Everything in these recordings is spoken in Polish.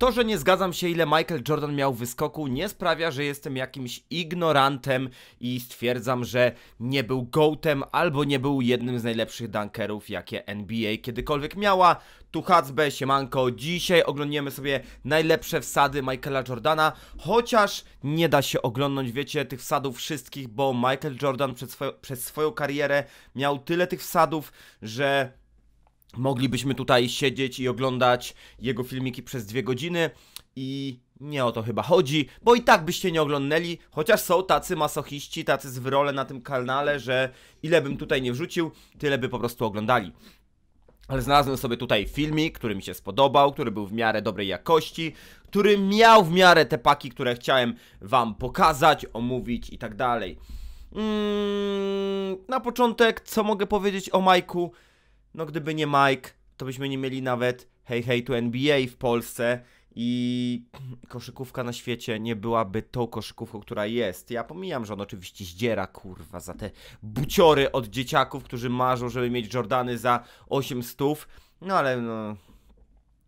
To, że nie zgadzam się ile Michael Jordan miał wyskoku nie sprawia, że jestem jakimś ignorantem i stwierdzam, że nie był gołtem albo nie był jednym z najlepszych dunkerów jakie NBA kiedykolwiek miała. Tu Hacbe, siemanko, dzisiaj oglądniemy sobie najlepsze wsady Michaela Jordana, chociaż nie da się oglądnąć, wiecie, tych wsadów wszystkich, bo Michael Jordan przez, przez swoją karierę miał tyle tych wsadów, że moglibyśmy tutaj siedzieć i oglądać jego filmiki przez dwie godziny i nie o to chyba chodzi, bo i tak byście nie oglądnęli, chociaż są tacy masochiści, tacy z zwyrole na tym kanale, że ile bym tutaj nie wrzucił, tyle by po prostu oglądali. Ale znalazłem sobie tutaj filmik, który mi się spodobał, który był w miarę dobrej jakości, który miał w miarę te paki, które chciałem wam pokazać, omówić i tak dalej. Mm, na początek, co mogę powiedzieć o Majku? no gdyby nie Mike, to byśmy nie mieli nawet hey hey tu NBA w Polsce i koszykówka na świecie nie byłaby tą koszykówką, która jest. Ja pomijam, że on oczywiście zdziera, kurwa, za te buciory od dzieciaków, którzy marzą, żeby mieć Jordany za 8 stów, no ale no...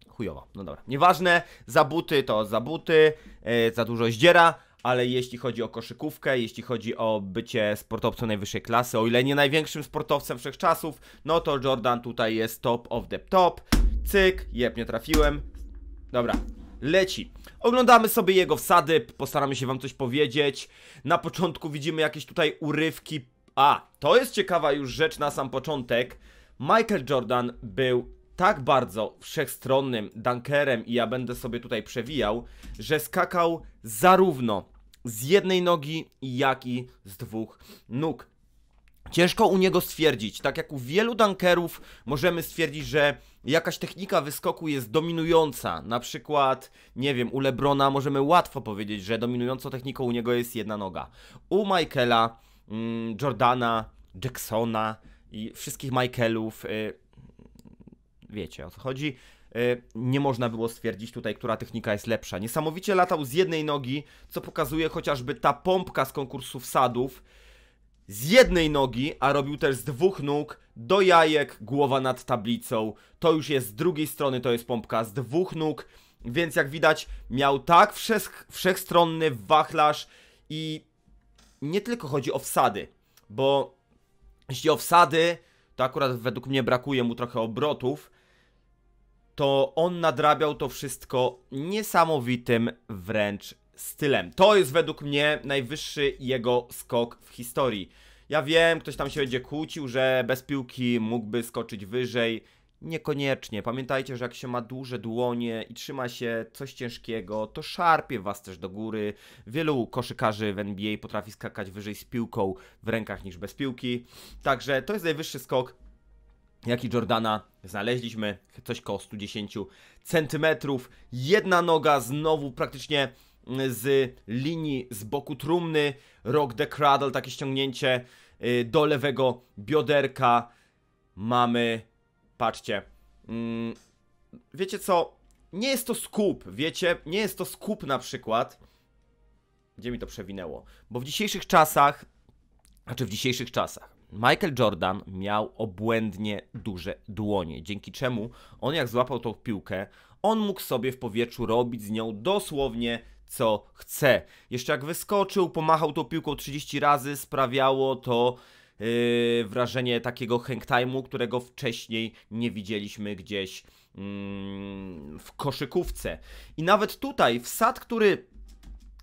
Chujowo, no dobra. Nieważne, za buty to za buty, yy, za dużo zdziera, ale jeśli chodzi o koszykówkę, jeśli chodzi o bycie sportowcą najwyższej klasy, o ile nie największym sportowcem wszechczasów, no to Jordan tutaj jest top of the top. Cyk, jeb, nie trafiłem. Dobra, leci. Oglądamy sobie jego wsady, postaramy się wam coś powiedzieć. Na początku widzimy jakieś tutaj urywki. A, to jest ciekawa już rzecz na sam początek. Michael Jordan był tak bardzo wszechstronnym dunkerem i ja będę sobie tutaj przewijał, że skakał zarówno z jednej nogi, jak i z dwóch nóg. Ciężko u niego stwierdzić, tak jak u wielu dunkerów, możemy stwierdzić, że jakaś technika wyskoku jest dominująca. Na przykład, nie wiem, u Lebrona możemy łatwo powiedzieć, że dominującą techniką u niego jest jedna noga. U Michaela, mm, Jordana, Jacksona i wszystkich Michaelów, y, wiecie o co chodzi, Y, nie można było stwierdzić tutaj, która technika jest lepsza. Niesamowicie latał z jednej nogi, co pokazuje chociażby ta pompka z konkursu wsadów. Z jednej nogi, a robił też z dwóch nóg, do jajek, głowa nad tablicą. To już jest z drugiej strony, to jest pompka z dwóch nóg. Więc jak widać, miał tak wszech, wszechstronny wachlarz i nie tylko chodzi o wsady, bo jeśli o wsady, to akurat według mnie brakuje mu trochę obrotów, to on nadrabiał to wszystko niesamowitym wręcz stylem. To jest według mnie najwyższy jego skok w historii. Ja wiem, ktoś tam się będzie kłócił, że bez piłki mógłby skoczyć wyżej. Niekoniecznie. Pamiętajcie, że jak się ma duże dłonie i trzyma się coś ciężkiego, to szarpie was też do góry. Wielu koszykarzy w NBA potrafi skakać wyżej z piłką w rękach niż bez piłki. Także to jest najwyższy skok jak i Jordana znaleźliśmy coś koło 110 cm. Jedna noga znowu praktycznie mm, z linii z boku trumny. Rock the cradle, takie ściągnięcie y, do lewego bioderka. Mamy, patrzcie, mm, wiecie co, nie jest to skup, wiecie, nie jest to skup na przykład. Gdzie mi to przewinęło? Bo w dzisiejszych czasach, znaczy w dzisiejszych czasach, Michael Jordan miał obłędnie duże dłonie, dzięki czemu on jak złapał tą piłkę, on mógł sobie w powietrzu robić z nią dosłownie co chce. Jeszcze jak wyskoczył, pomachał tą piłką 30 razy, sprawiało to Yy, wrażenie takiego hang time'u, którego wcześniej nie widzieliśmy gdzieś yy, w koszykówce. I nawet tutaj wsad, który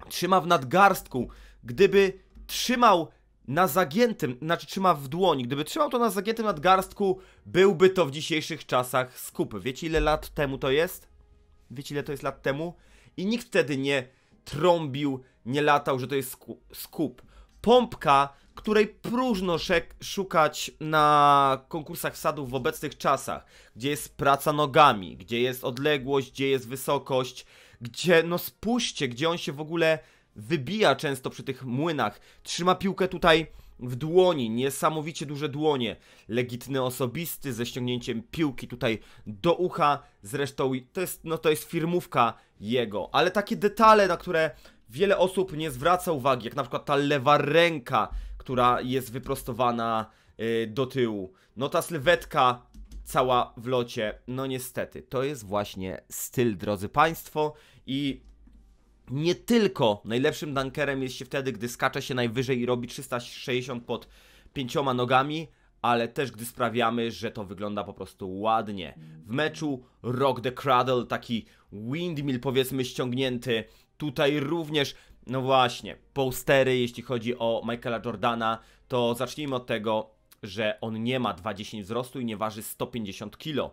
trzyma w nadgarstku, gdyby trzymał na zagiętym, znaczy trzyma w dłoni. Gdyby trzymał to na zagiętym nadgarstku, byłby to w dzisiejszych czasach skup. Wiecie ile lat temu to jest? Wiecie ile to jest lat temu? I nikt wtedy nie trąbił, nie latał, że to jest skup. Pompka, której próżno szukać na konkursach wsadów w obecnych czasach, gdzie jest praca nogami, gdzie jest odległość, gdzie jest wysokość, gdzie, no spójrzcie, gdzie on się w ogóle wybija często przy tych młynach, trzyma piłkę tutaj w dłoni, niesamowicie duże dłonie, legitny osobisty ze ściągnięciem piłki tutaj do ucha, zresztą to jest, no to jest firmówka jego, ale takie detale, na które wiele osób nie zwraca uwagi, jak na przykład ta lewa ręka, która jest wyprostowana yy, do tyłu, no ta sylwetka cała w locie, no niestety, to jest właśnie styl, drodzy Państwo i nie tylko najlepszym dunkerem jest się wtedy, gdy skacze się najwyżej i robi 360 pod pięcioma nogami, ale też gdy sprawiamy, że to wygląda po prostu ładnie. W meczu Rock the Cradle, taki windmill powiedzmy ściągnięty, tutaj również, no właśnie, postery jeśli chodzi o Michaela Jordana, to zacznijmy od tego, że on nie ma 2,10 wzrostu i nie waży 150 kg.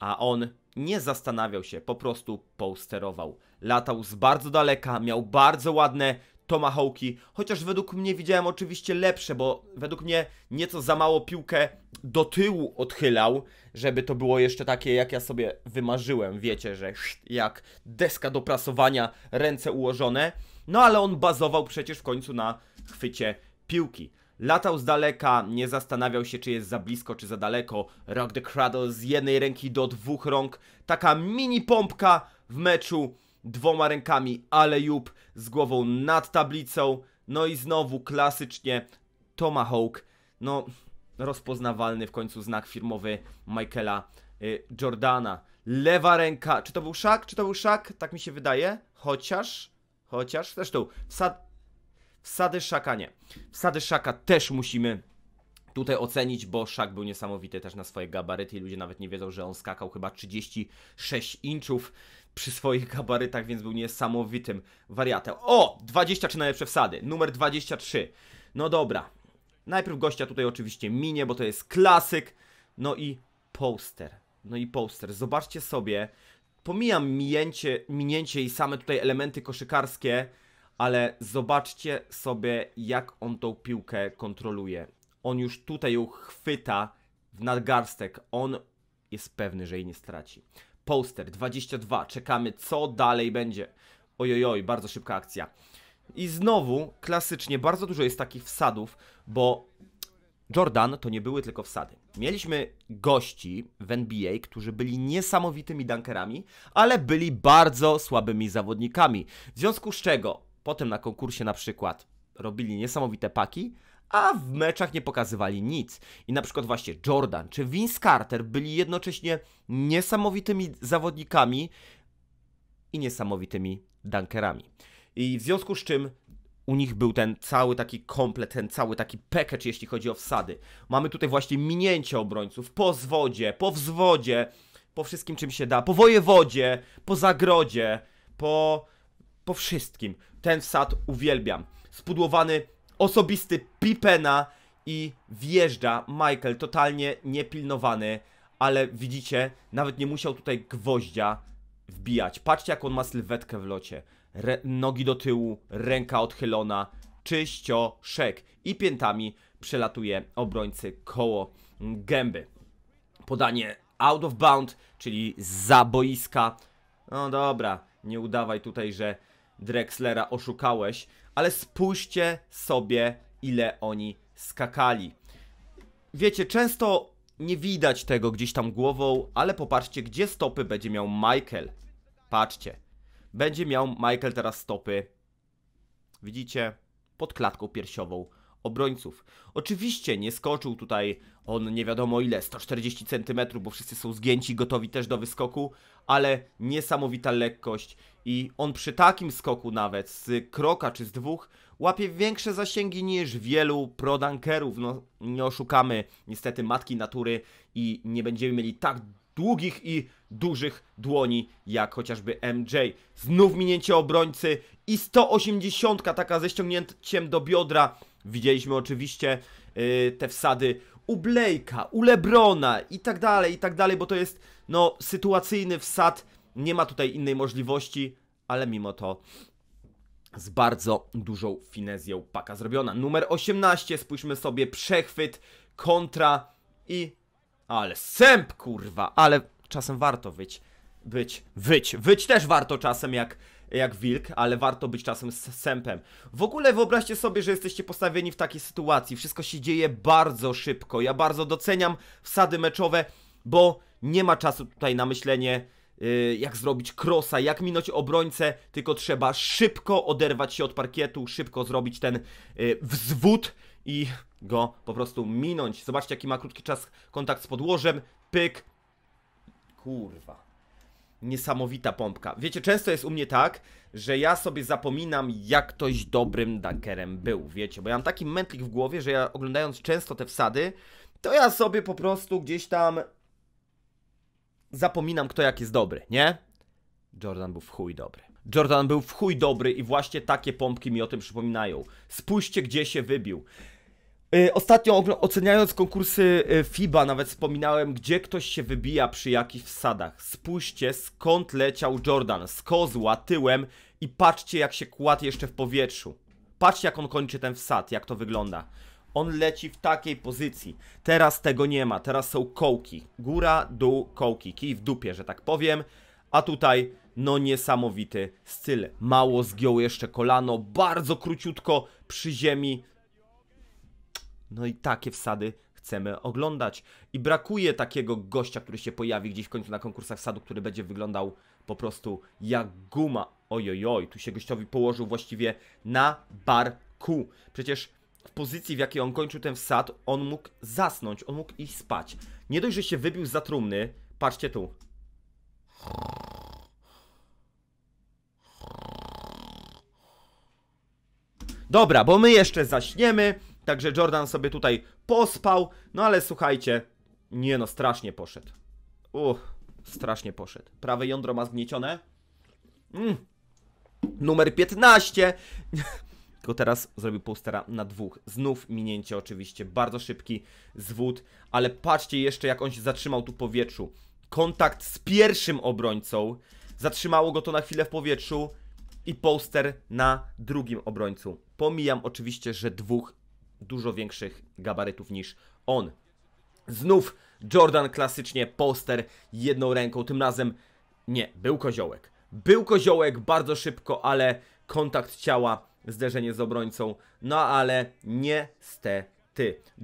A on nie zastanawiał się, po prostu posterował. Latał z bardzo daleka, miał bardzo ładne tomahawki, chociaż według mnie widziałem oczywiście lepsze, bo według mnie nieco za mało piłkę do tyłu odchylał, żeby to było jeszcze takie, jak ja sobie wymarzyłem, wiecie, że jak deska do prasowania, ręce ułożone, no ale on bazował przecież w końcu na chwycie piłki. Latał z daleka, nie zastanawiał się, czy jest za blisko, czy za daleko. Rock the Cradle z jednej ręki do dwóch rąk. Taka mini pompka w meczu dwoma rękami, ale Jup z głową nad tablicą. No i znowu klasycznie Tomahawk. No, rozpoznawalny w końcu znak firmowy Michaela y, Jordana. Lewa ręka, czy to był szak? Czy to był szak? Tak mi się wydaje. Chociaż, chociaż, zresztą, wsad Wsady Szaka nie. Wsady Szaka też musimy tutaj ocenić, bo Szak był niesamowity też na swoje gabaryty i ludzie nawet nie wiedzą, że on skakał chyba 36 inczów przy swoich gabarytach, więc był niesamowitym wariatem. O! 23 najlepsze wsady. Numer 23. No dobra. Najpierw gościa tutaj oczywiście minie, bo to jest klasyk. No i poster. No i poster. Zobaczcie sobie. Pomijam minięcie minięcie i same tutaj elementy koszykarskie ale zobaczcie sobie, jak on tą piłkę kontroluje. On już tutaj ją chwyta w nadgarstek. On jest pewny, że jej nie straci. Poster 22. Czekamy, co dalej będzie. Ojojoj, bardzo szybka akcja. I znowu, klasycznie, bardzo dużo jest takich wsadów, bo Jordan to nie były tylko wsady. Mieliśmy gości w NBA, którzy byli niesamowitymi dunkerami, ale byli bardzo słabymi zawodnikami. W związku z czego potem na konkursie na przykład robili niesamowite paki, a w meczach nie pokazywali nic. I na przykład właśnie Jordan czy Vince Carter byli jednocześnie niesamowitymi zawodnikami i niesamowitymi dunkerami. I w związku z czym u nich był ten cały taki komplet, ten cały taki package, jeśli chodzi o wsady. Mamy tutaj właśnie minięcie obrońców po zwodzie, po wzwodzie, po wszystkim czym się da, po wojewodzie, po zagrodzie, po po wszystkim. Ten wsad uwielbiam. Spudłowany osobisty Pipena i wjeżdża Michael, totalnie niepilnowany, ale widzicie, nawet nie musiał tutaj gwoździa wbijać. Patrzcie jak on ma sylwetkę w locie. Re nogi do tyłu, ręka odchylona, czyścio, szek i piętami przelatuje obrońcy koło gęby. Podanie out of bound, czyli za boiska. No dobra, nie udawaj tutaj, że Drexlera oszukałeś, ale spójrzcie sobie, ile oni skakali. Wiecie, często nie widać tego gdzieś tam głową, ale popatrzcie, gdzie stopy będzie miał Michael. Patrzcie. Będzie miał Michael teraz stopy. Widzicie? Pod klatką piersiową obrońców. Oczywiście nie skoczył tutaj on nie wiadomo ile, 140 cm, bo wszyscy są zgięci, gotowi też do wyskoku, ale niesamowita lekkość i on przy takim skoku nawet z kroka czy z dwóch łapie większe zasięgi niż wielu prodankerów. No, nie oszukamy niestety matki natury i nie będziemy mieli tak długich i dużych dłoni, jak chociażby MJ. Znów minięcie obrońcy i 180 taka ze ściągnięciem do biodra. Widzieliśmy oczywiście yy, te wsady u Blake'a, u Lebrona i tak dalej, i tak dalej, bo to jest no sytuacyjny wsad, nie ma tutaj innej możliwości, ale mimo to z bardzo dużą finezją paka zrobiona. Numer 18, spójrzmy sobie, przechwyt kontra i ale sęp, kurwa, ale czasem warto wyć. Być, wyć, wyć też warto czasem jak, jak wilk, ale warto być czasem sępem. W ogóle wyobraźcie sobie, że jesteście postawieni w takiej sytuacji. Wszystko się dzieje bardzo szybko. Ja bardzo doceniam wsady meczowe, bo nie ma czasu tutaj na myślenie Y, jak zrobić krosa, jak minąć obrońcę, tylko trzeba szybko oderwać się od parkietu, szybko zrobić ten y, wzwód i go po prostu minąć. Zobaczcie, jaki ma krótki czas kontakt z podłożem. Pyk. Kurwa. Niesamowita pompka. Wiecie, często jest u mnie tak, że ja sobie zapominam, jak ktoś dobrym dunkerem był, wiecie, bo ja mam taki mętlik w głowie, że ja oglądając często te wsady, to ja sobie po prostu gdzieś tam zapominam kto jak jest dobry, nie? Jordan był w chuj dobry. Jordan był w chuj dobry i właśnie takie pompki mi o tym przypominają. Spójrzcie gdzie się wybił. Y, ostatnio oceniając konkursy y, FIBA nawet wspominałem, gdzie ktoś się wybija przy jakich wsadach. Spójrzcie skąd leciał Jordan, z kozła, tyłem i patrzcie jak się kładł jeszcze w powietrzu. Patrzcie jak on kończy ten wsad, jak to wygląda on leci w takiej pozycji. Teraz tego nie ma, teraz są kołki. Góra, dół, kołki, kij w dupie, że tak powiem. A tutaj, no niesamowity styl. Mało zgiął jeszcze kolano, bardzo króciutko przy ziemi. No i takie wsady chcemy oglądać. I brakuje takiego gościa, który się pojawi gdzieś w końcu na konkursach sadu, który będzie wyglądał po prostu jak guma. Ojojoj, tu się gościowi położył właściwie na barku. Przecież w pozycji, w jakiej on kończył ten wsad, on mógł zasnąć, on mógł iść spać. Nie dość, że się wybił za trumny, patrzcie tu. Dobra, bo my jeszcze zaśniemy, także Jordan sobie tutaj pospał, no ale słuchajcie, nie no, strasznie poszedł. Uff, strasznie poszedł. Prawe jądro ma zgniecione. Mm. Numer 15. tylko teraz zrobił postera na dwóch. Znów minięcie oczywiście, bardzo szybki zwód, ale patrzcie jeszcze jak on się zatrzymał tu w powietrzu. Kontakt z pierwszym obrońcą, zatrzymało go to na chwilę w powietrzu i poster na drugim obrońcu. Pomijam oczywiście, że dwóch dużo większych gabarytów niż on. Znów Jordan klasycznie poster jedną ręką, tym razem nie, był koziołek. Był koziołek bardzo szybko, ale kontakt ciała zderzenie z obrońcą, no ale niestety.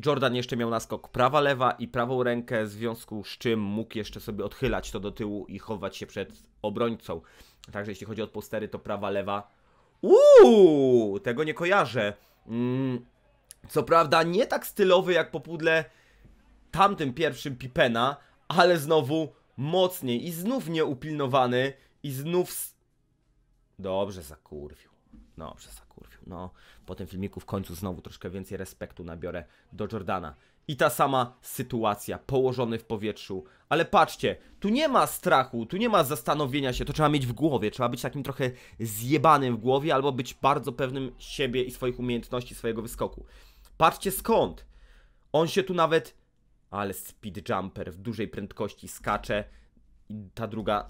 Jordan jeszcze miał naskok prawa lewa i prawą rękę, w związku z czym mógł jeszcze sobie odchylać to do tyłu i chować się przed obrońcą. Także jeśli chodzi o postery, to prawa lewa. Uuu, tego nie kojarzę. Mm, co prawda nie tak stylowy jak po pudle tamtym pierwszym Pipena, ale znowu mocniej i znów nieupilnowany i znów... Dobrze zakurwił. Dobrze zakurwił no, po tym filmiku w końcu znowu troszkę więcej respektu nabiorę do Jordana. I ta sama sytuacja, położony w powietrzu. Ale patrzcie, tu nie ma strachu, tu nie ma zastanowienia się, to trzeba mieć w głowie, trzeba być takim trochę zjebanym w głowie, albo być bardzo pewnym siebie i swoich umiejętności, swojego wyskoku. Patrzcie skąd. On się tu nawet, ale speed jumper w dużej prędkości skacze. Ta druga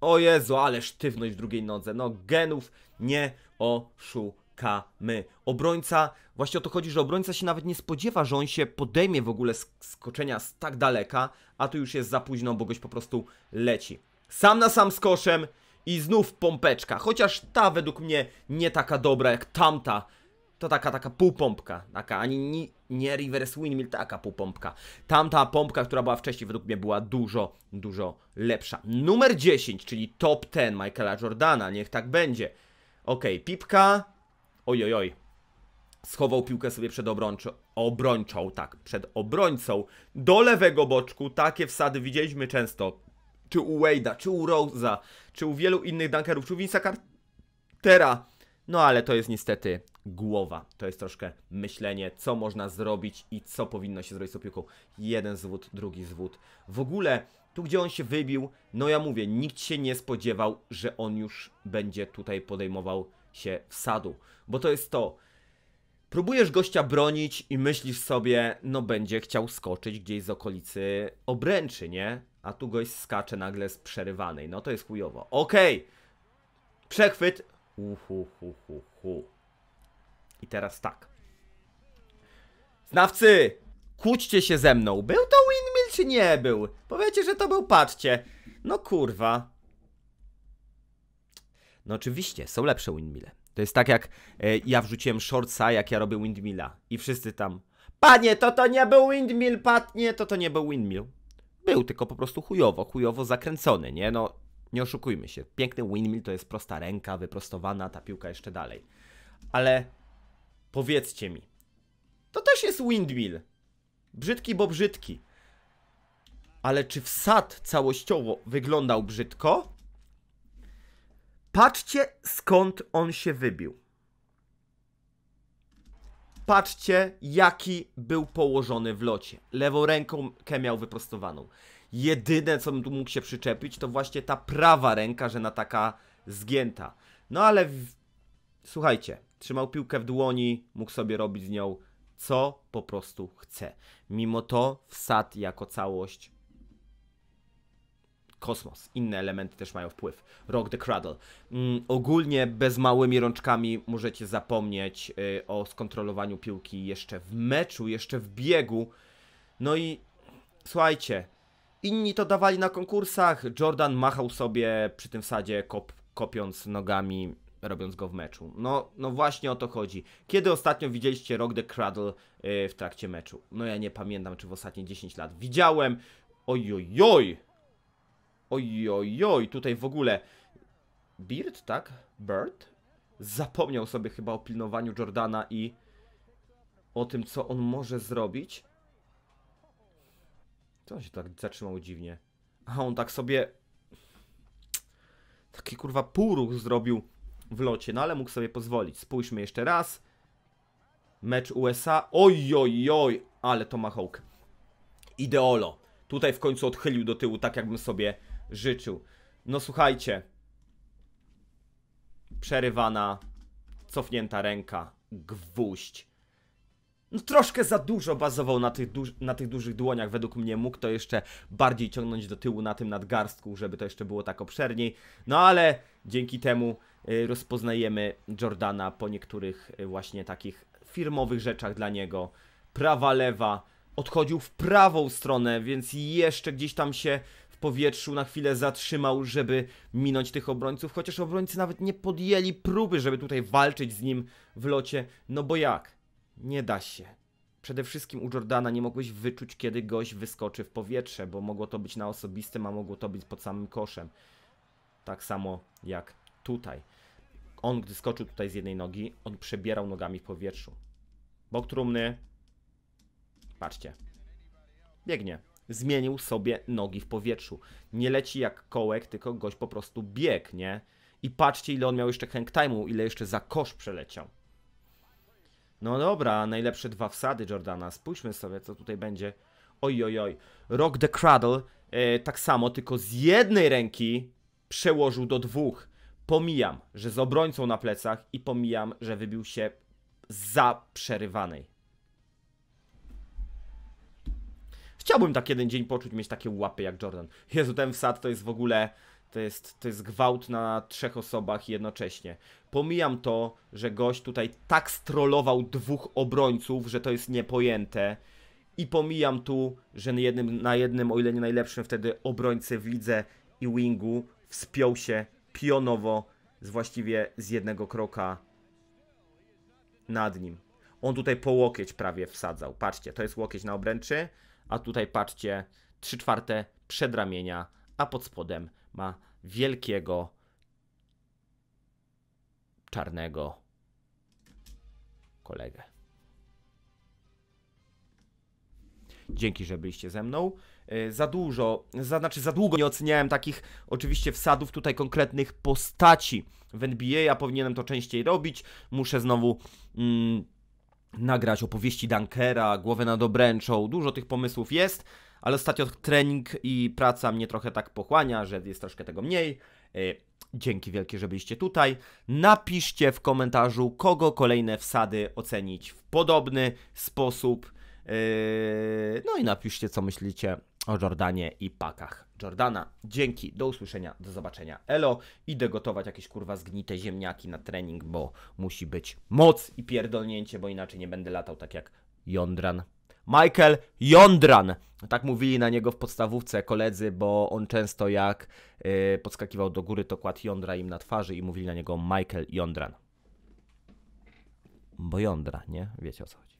o Jezu, ale sztywność w drugiej nodze. No, genów nie oszukujemy czekamy. Obrońca, właśnie o to chodzi, że obrońca się nawet nie spodziewa, że on się podejmie w ogóle skoczenia z tak daleka, a tu już jest za późno, bo goś po prostu leci. Sam na sam z koszem i znów pompeczka, chociaż ta według mnie nie taka dobra jak tamta. To taka, taka półpompka, taka, ani nie, nie reverse windmill, taka półpompka. Tamta pompka, która była wcześniej, według mnie była dużo, dużo lepsza. Numer 10, czyli top 10 Michaela Jordana, niech tak będzie. Okej, okay, pipka, Ojojoj. Oj. Schował piłkę sobie przed obrończą, obrończą, tak, przed obrońcą do lewego boczku. Takie wsady widzieliśmy często. Czy u Wade'a, czy u Rose'a, czy u wielu innych dunkerów, czy u Vince'a Cartera. No ale to jest niestety głowa. To jest troszkę myślenie, co można zrobić i co powinno się zrobić z opieką. Jeden zwód, drugi zwód. W ogóle tu, gdzie on się wybił, no ja mówię, nikt się nie spodziewał, że on już będzie tutaj podejmował się wsadł. Bo to jest to. Próbujesz gościa bronić i myślisz sobie, no będzie chciał skoczyć gdzieś z okolicy obręczy, nie? A tu gość skacze nagle z przerywanej. No to jest chujowo. Okej! Okay. Przechwyt. Uhu, hu, hu, hu. I teraz tak. Znawcy! Kłóćcie się ze mną. Był to windmill czy nie był? Powiecie, że to był, patrzcie. No kurwa. No oczywiście, są lepsze windmille. To jest tak jak e, ja wrzuciłem shortsa, jak ja robię windmilla i wszyscy tam Panie, to to nie był windmill, patnie, to to nie był windmill. Był, tylko po prostu chujowo, chujowo zakręcony, nie? No, nie oszukujmy się. Piękny windmill to jest prosta ręka, wyprostowana, ta piłka jeszcze dalej. Ale powiedzcie mi, to też jest windmill. Brzydki, bo brzydki. Ale czy wsad całościowo wyglądał brzydko? Patrzcie, skąd on się wybił. Patrzcie, jaki był położony w locie. Lewą ręką miał wyprostowaną. Jedyne, co tu mógł się przyczepić, to właśnie ta prawa ręka, że na taka zgięta. No ale w... słuchajcie, trzymał piłkę w dłoni, mógł sobie robić z nią co po prostu chce. Mimo to wsad jako całość kosmos. Inne elementy też mają wpływ. Rock the Cradle. Mm, ogólnie bez małymi rączkami możecie zapomnieć y, o skontrolowaniu piłki jeszcze w meczu, jeszcze w biegu. No i słuchajcie, inni to dawali na konkursach. Jordan machał sobie przy tym sadzie, kop, kopiąc nogami, robiąc go w meczu. No, no właśnie o to chodzi. Kiedy ostatnio widzieliście Rock the Cradle y, w trakcie meczu? No ja nie pamiętam, czy w ostatnie 10 lat widziałem. oj Oj oj, tutaj w ogóle... Beard, tak? Bird? Zapomniał sobie chyba o pilnowaniu Jordana i o tym, co on może zrobić. Co on się tak zatrzymał dziwnie? A on tak sobie... Taki kurwa półruch zrobił w locie, no ale mógł sobie pozwolić. Spójrzmy jeszcze raz. Mecz USA. Oj oj, ale Tomahawk. Ideolo. Tutaj w końcu odchylił do tyłu, tak jakbym sobie życiu. No słuchajcie. Przerywana, cofnięta ręka, gwóźdź. No troszkę za dużo bazował na tych, duż, na tych dużych dłoniach, według mnie mógł to jeszcze bardziej ciągnąć do tyłu na tym nadgarstku, żeby to jeszcze było tak obszerniej. No ale dzięki temu y, rozpoznajemy Jordana po niektórych y, właśnie takich firmowych rzeczach dla niego. Prawa, lewa, odchodził w prawą stronę, więc jeszcze gdzieś tam się powietrzu na chwilę zatrzymał, żeby minąć tych obrońców, chociaż obrońcy nawet nie podjęli próby, żeby tutaj walczyć z nim w locie, no bo jak? Nie da się. Przede wszystkim u Jordana nie mogłeś wyczuć, kiedy gość wyskoczy w powietrze, bo mogło to być na osobistym, a mogło to być pod samym koszem. Tak samo jak tutaj. On, gdy skoczył tutaj z jednej nogi, on przebierał nogami w powietrzu. Bok trumny. Patrzcie. Biegnie zmienił sobie nogi w powietrzu. Nie leci jak kołek, tylko gość po prostu biegnie. I patrzcie, ile on miał jeszcze hang time'u, ile jeszcze za kosz przeleciał. No dobra, najlepsze dwa wsady Jordana. Spójrzmy sobie, co tutaj będzie. Oj, oj, oj. Rock the Cradle e, tak samo, tylko z jednej ręki przełożył do dwóch. Pomijam, że z obrońcą na plecach i pomijam, że wybił się za przerywanej. Chciałbym tak jeden dzień poczuć, mieć takie łapy jak Jordan. Jezu, ten wsad to jest w ogóle... To jest, to jest gwałt na trzech osobach jednocześnie. Pomijam to, że gość tutaj tak strollował dwóch obrońców, że to jest niepojęte. I pomijam tu, że jednym, na jednym, o ile nie najlepszym wtedy obrońcy w lidze i wingu wspiął się pionowo z właściwie z jednego kroka nad nim. On tutaj po łokieć prawie wsadzał. Patrzcie, to jest łokieć na obręczy a tutaj patrzcie, 3 czwarte przedramienia, a pod spodem ma wielkiego czarnego kolegę. Dzięki, że byliście ze mną. Y, za dużo, za, znaczy za długo nie oceniałem takich oczywiście wsadów tutaj konkretnych postaci w NBA. Ja powinienem to częściej robić. Muszę znowu. Mm, nagrać opowieści Dunkera, głowę nad obręczą, dużo tych pomysłów jest, ale ostatnio trening i praca mnie trochę tak pochłania, że jest troszkę tego mniej. E, dzięki wielkie, że byliście tutaj. Napiszcie w komentarzu, kogo kolejne wsady ocenić w podobny sposób. E, no i napiszcie, co myślicie o Jordanie i pakach Jordana. Dzięki, do usłyszenia, do zobaczenia. Elo, idę gotować jakieś kurwa zgnite ziemniaki na trening, bo musi być moc i pierdolnięcie, bo inaczej nie będę latał tak jak Jondran. Michael Jondran. Tak mówili na niego w podstawówce koledzy, bo on często jak yy, podskakiwał do góry, to kładł jądra im na twarzy i mówili na niego Michael Jondran. Bo jądra, nie? Wiecie o co chodzi.